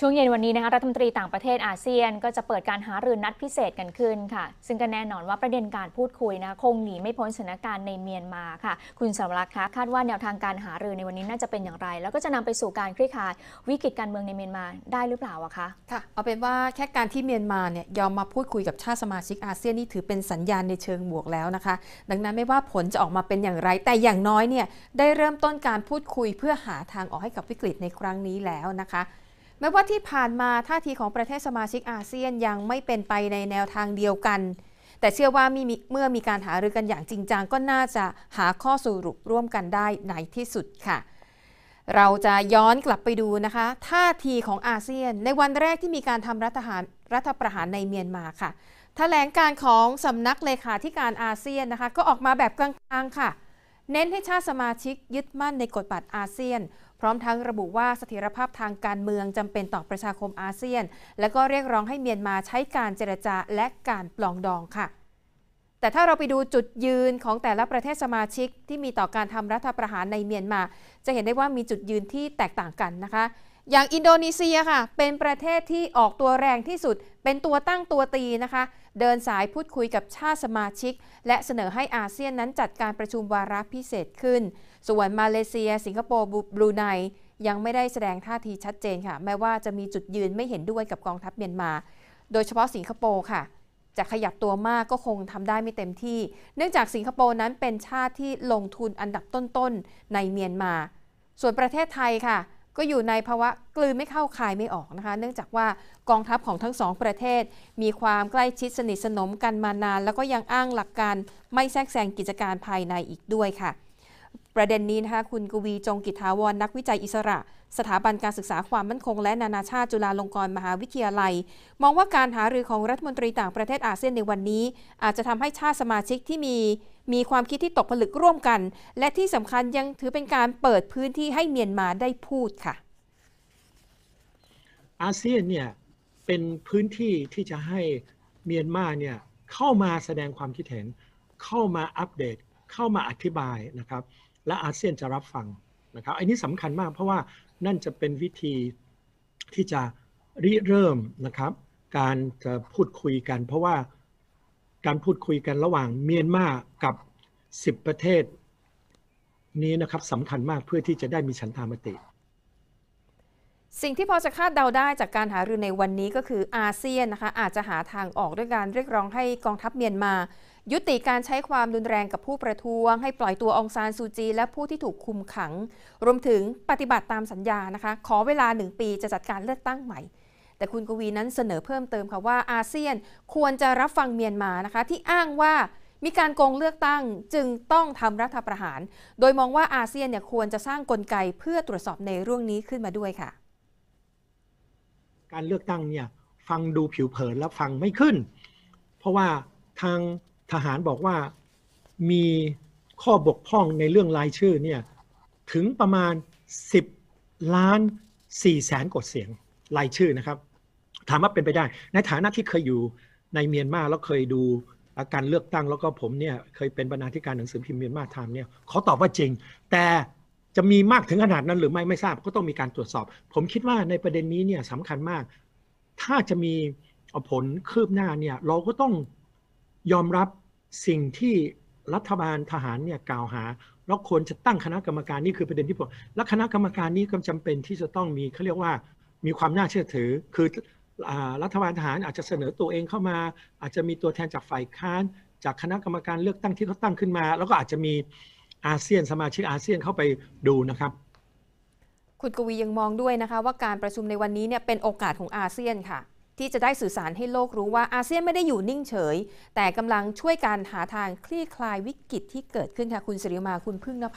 ช่วงเย็นวันนี้นะคะรัฐมนตรีต่างประเทศอาเซียนก็จะเปิดการหารือนัดพิเศษกันขึ้น ค่ะ ซึ่งก็แน่นอนว่าประเด็นการพูดคุยนะคงหนีไม่พ้นสถานการณ์ในเมียนมาค่ะ คุณสำรักษ์คะคาดว่าแนวทางการหารือในวันนี้น่าจะเป็นอย่างไร แล้วก็จะนำไปสู่การคลี่คลาย วิกฤตการเมืองในเมียนมาได้หรือเปล่าอะคะค่ะ เอาเป็นว่าแค่การที่เมียนมาเนี่ยยอมมาพูดคุยกับชาติสมาชิกอาเซียนนี่ถือเป็นสัญญาณในเชิงบวกแล้วนะคะ ดังนั้นไม่ว่าผลจะออกมาเป็นอย่างไร แต่อย่างน้อยเนี่ยได้เริ่มต้นการพูดคุยเพื่อหาทางออกให้กับวิกฤตในครั้งนี้แล้วนะคะแม้ว่าที่ผ่านมา ท่าทีของประเทศสมาชิกอาเซียนยังไม่เป็นไปในแนวทางเดียวกัน แต่เชื่อว่ามีเมื่อมีการหารือกันอย่างจริงจังก็น่าจะหาข้อสรุปร่วมกันได้ในที่สุดค่ะ เราจะย้อนกลับไปดูนะคะ ท่าทีของอาเซียนในวันแรกที่มีการทำรัฐหารรัฐประหารในเมียนมาค่ะถแถลงการของสำนักเลขาธิการอาเซียนนะคะ ก็ออกมาแบบกลางๆค่ะ เน้นให้ชาติสมาชิกยึดมั่นในกฎบัตรอาเซียนพร้อมทั้งระบุว่าสถิรภาพทางการเมืองจำเป็นต่อประชาคมอาเซียน และก็เรียกร้องให้เมียนมาใช้การเจรจาและการปลองดองค่ะ แต่ถ้าเราไปดูจุดยืนของแต่ละประเทศสมาชิกที่มีต่อการทำรัฐประหารในเมียนมา จะเห็นได้ว่ามีจุดยืนที่แตกต่างกันนะคะอย่างอินโดนีเซียค่ะ เป็นประเทศที่ออกตัวแรงที่สุดเป็นตัวตั้งตัวตีนะคะ เดินสายพูดคุยกับชาติสมาชิก และเสนอให้อาเซียนนั้นจัดการประชุมวาระพิเศษขึ้น ส่วนมาเลเซีย สิงคโปร์ บรูไนยังไม่ได้แสดงท่าทีชัดเจนค่ะแม้ว่าจะมีจุดยืนไม่เห็นด้วยกับกองทัพเมียนมา โดยเฉพาะสิงคโปร์ค่ะ จะขยับตัวมากก็คงทำได้ไม่เต็มที่ เนื่องจากสิงคโปร์นั้นเป็นชาติที่ลงทุนอันดับต้นๆในเมียนมา ส่วนประเทศไทยค่ะก็อยู่ในภาวะกลืนไม่เข้าคายไม่ออกนะคะ เนื่องจากว่ากองทัพของทั้งสองประเทศ มีความใกล้ชิดสนิทสนมกันมานาน แล้วก็ยังอ้างหลักการไม่แทรกแซงกิจการภายในอีกด้วยค่ะประเด็นนี้นะคะคุณกวีจงกิจถาวร นักวิจัยอิสระ สถาบันการศึกษาความมั่นคง และนานาชาติจุฬาลงกรณ์มหาวิทยาลัย มองว่าการหารือของรัฐมนตรีต่างประเทศอาเซียนในวันนี้อาจจะทำให้ชาติสมาชิกที่มีมีความคิดที่ตกผลึกร่วมกัน และที่สำคัญยังถือเป็นการเปิดพื้นที่ให้เมียนมาได้พูดค่ะ อาเซียนเนี่ยเป็นพื้นที่ที่จะให้เมียนมาเนี่ยเข้ามาแสดงความคิดเห็น เข้ามาอัปเดต เข้ามาอธิบายนะครับและอาเซียนจะรับฟังนะครับอันนี้สำคัญมากเพราะว่านั่นจะเป็นวิธีที่จะริเริ่มนะครับการจะพูดคุยกัน เพราะว่าการพูดคุยกันระหว่างเมียนมากับ 10 ประเทศนี้นะครับสำคัญมากเพื่อที่จะได้มีฉันทามติสิ่งที่พอจะคาดเดาได้จากการหารือในวันนี้ก็คืออาเซียนนะคะอาจจะหาทางออกด้วยการเรียกร้องให้กองทัพเมียนมา ยุติการใช้ความรุนแรงกับผู้ประท้วง ให้ปล่อยตัวองซานซูจีและผู้ที่ถูกคุมขัง รวมถึงปฏิบัติตามสัญญานะคะ ขอเวลาหนึ่งปีจะจัดการเลือกตั้งใหม่ แต่คุณกวีนั้นเสนอเพิ่มเติมค่ะว่าอาเซียนควรจะรับฟังเมียนมานะคะที่อ้างว่ามีการโกงเลือกตั้งจึงต้องทำรัฐประหาร โดยมองว่าอาเซียนเนี่ยควรจะสร้างกลไกเพื่อตรวจสอบในเรื่องนี้ขึ้นมาด้วยค่ะการเลือกตั้งเนี่ยฟังดูผิวเผินแล้วฟังไม่ขึ้นเพราะว่าทางทหารบอกว่ามีข้อบกพร่องในเรื่องรายชื่อเนี่ยถึงประมาณ 10 ล้าน 4 แสนกดเสียงรายชื่อนะครับถามว่าเป็นไปได้ ในฐานะที่เคยอยู่ในเมียนมาแล้วเคยดูการเลือกตั้งแล้วก็ผมเนี่ยเคยเป็นบรรณาธิการหนังสือพิมพ์เมียนมาไทม์เนี่ยขอตอบว่าจริงแต่จะมีมากถึงขนาดนั้นหรือไม่ไม่ทราบก็ต้องมีการตรวจสอบ ผมคิดว่าในประเด็นนี้เนี่ยสำคัญมาก ถ้าจะมีผลคืบหน้าเนี่ยเราก็ต้องยอมรับสิ่งที่รัฐบาลทหารเนี่ยกล่าวหา แล้วควรจะตั้งคณะกรรมการนี่คือประเด็นที่ผมและคณะกรรมการนี้ก็จำเป็นที่จะต้องมีเขาเรียกว่ามีความน่าเชื่อถือ คือรัฐบาลทหารอาจจะเสนอตัวเองเข้ามา อาจจะมีตัวแทนจากฝ่ายค้านจากคณะกรรมการเลือกตั้งที่เขาตั้งขึ้นมา แล้วก็อาจจะมีอาเซียน สมาชิกอาเซียนเข้าไปดูนะครับ คุณกวียังมองด้วยนะคะว่าการประชุมในวันนี้เนี่ยเป็นโอกาสของอาเซียนค่ะ ที่จะได้สื่อสารให้โลกรู้ว่าอาเซียนไม่ได้อยู่นิ่งเฉย แต่กำลังช่วยการหาทางคลี่คลายวิกฤตที่เกิดขึ้นค่ะ คุณสิริมาคุณพึ่งนภ